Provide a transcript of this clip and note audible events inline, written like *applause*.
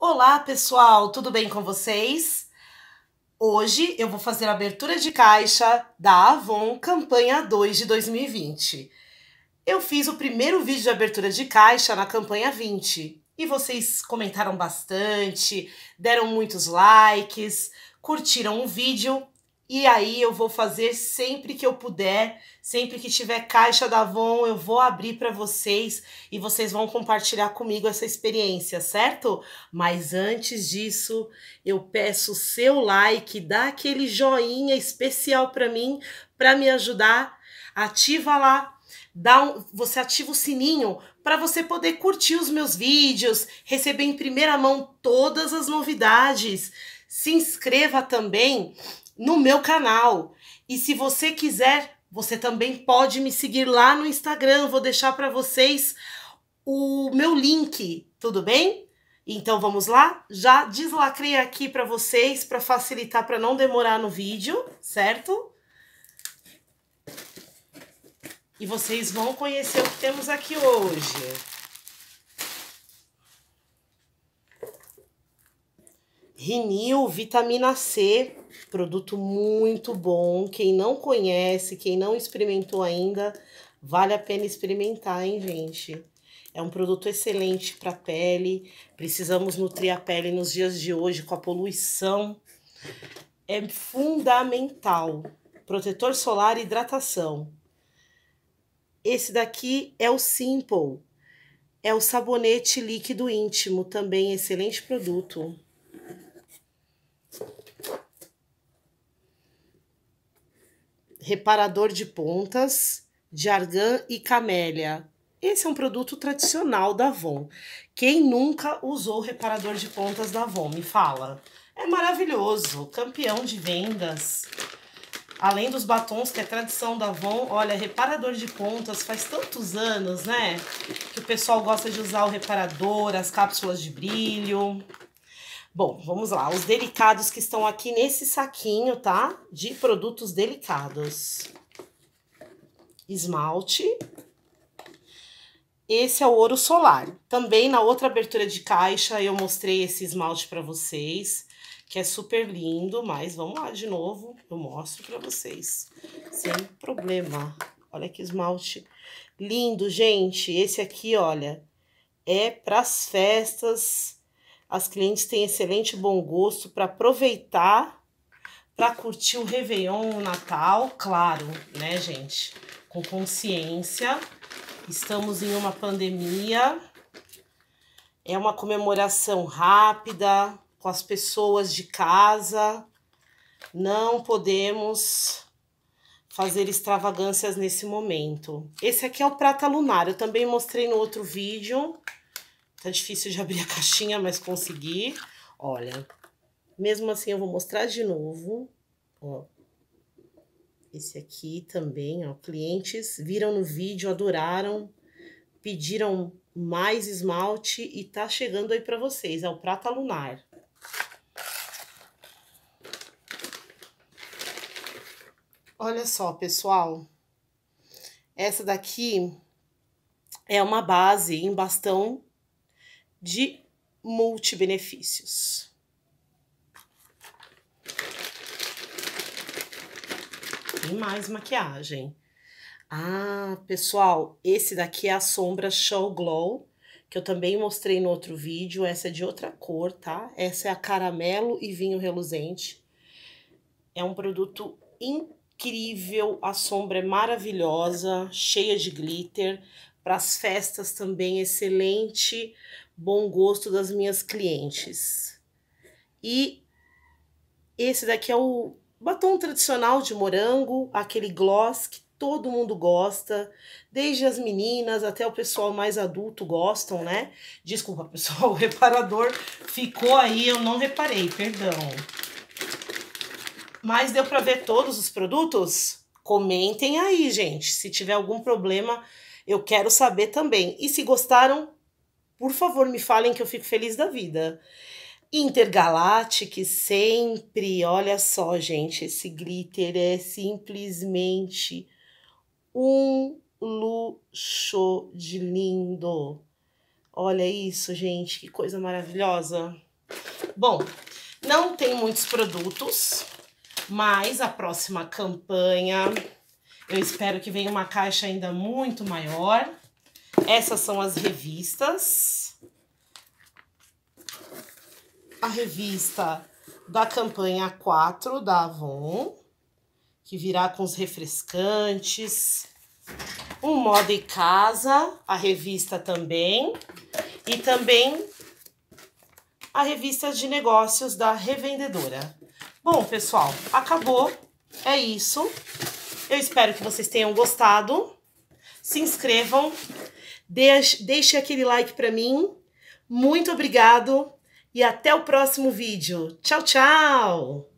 Olá, pessoal, tudo bem com vocês? Hoje eu vou fazer a abertura de caixa da Avon Campanha 2 de 2020. Eu fiz o primeiro vídeo de abertura de caixa na campanha 20 e vocês comentaram bastante, deram muitos likes, curtiram o vídeo e aí eu vou fazer sempre que eu puder, sempre que tiver caixa da Avon, eu vou abrir para vocês e vocês vão compartilhar comigo essa experiência, certo? Mas antes disso, eu peço o seu like, dá aquele joinha especial para mim, para me ajudar. Ativa lá dá um, você ativa o sininho para você poder curtir os meus vídeos, receber em primeira mão todas as novidades. Se inscreva também no meu canal. E se você quiser, você também pode me seguir lá no Instagram. Vou deixar para vocês o meu link, tudo bem? Então vamos lá? Já deslacrei aqui para vocês para facilitar para não demorar no vídeo, certo? E vocês vão conhecer o que temos aqui hoje. Rinil Vitamina C, produto muito bom. Quem não conhece, quem não experimentou ainda, vale a pena experimentar, hein, gente? É um produto excelente para a pele. Precisamos nutrir a pele nos dias de hoje com a poluição. É fundamental. Protetor solar e hidratação. Esse daqui é o Simple. É o sabonete líquido íntimo, também excelente produto. reparador de pontas, de argan e camélia. Esse é um produto tradicional da Avon. Quem nunca usou reparador de pontas da Avon? Me fala. É maravilhoso, campeão de vendas. Além dos batons, que é tradição da Avon, olha, reparador de pontas, faz tantos anos, né? Que o pessoal gosta de usar o reparador, as cápsulas de brilho. Bom, vamos lá. Os delicados que estão aqui nesse saquinho, tá? De produtos delicados. Esmalte. Esse é o ouro solar. Também na outra abertura de caixa eu mostrei esse esmalte para vocês, que é super lindo, mas vamos lá de novo, eu mostro para vocês, sem problema. Olha que esmalte lindo, gente. Esse aqui, olha, é para as festas as clientes têm excelente bom gosto para aproveitar, para curtir o Réveillon, o Natal, claro, né, gente? Com consciência. Estamos em uma pandemia. É uma comemoração rápida com as pessoas de casa. Não podemos fazer extravagâncias nesse momento. Esse aqui é o prata lunar, eu também mostrei no outro vídeo. Tá difícil de abrir a *laughs* caixinha, mas consegui. Olha, mesmo assim eu vou mostrar de novo. Ó, esse aqui também, ó. Clientes viram no vídeo, adoraram, pediram mais esmalte e tá chegando aí para vocês. É o Prata Lunar. Olha só, pessoal. Essa daqui é uma base em bastão de multibenefícios. E mais maquiagem. Ah, pessoal, esse daqui é a sombra Show Glow, que eu também mostrei no outro vídeo. Essa é de outra cor, tá? Essa é a caramelo e vinho reluzente. É um produto incrível, a sombra é maravilhosa, cheia de glitter para as festas também, excelente bom gosto das minhas clientes. E esse daqui é o batom tradicional de morango, aquele gloss que todo mundo gosta, desde as meninas até o pessoal mais adulto gostam, né? Desculpa, *laughs* pessoal, o reparador ficou aí, eu não reparei, perdão. Mas deu para ver todos os produtos? Comentem aí, gente. Se tiver algum problema, eu quero saber também. E se gostaram, por favor, me falem que eu fico feliz da vida. Intergalactic sempre, olha só, gente, esse glitter é simplesmente um luxo de lindo. Olha isso, gente, que coisa maravilhosa. Bom, não tem muitos produtos, mas a próxima campanha eu espero que venha uma caixa ainda muito maior. Essas são as revistas. A revista da campanha 4 da Avon, que virá com os refrescantes. Um Moda e Casa, a revista também. E também a revista de negócios da revendedora. Bom, pessoal, acabou. É isso. Eu espero que vocês tenham gostado. Se inscrevam. Deixe, deixe aquele like para mim. Muito obrigado e até o próximo vídeo. Tchau, tchau!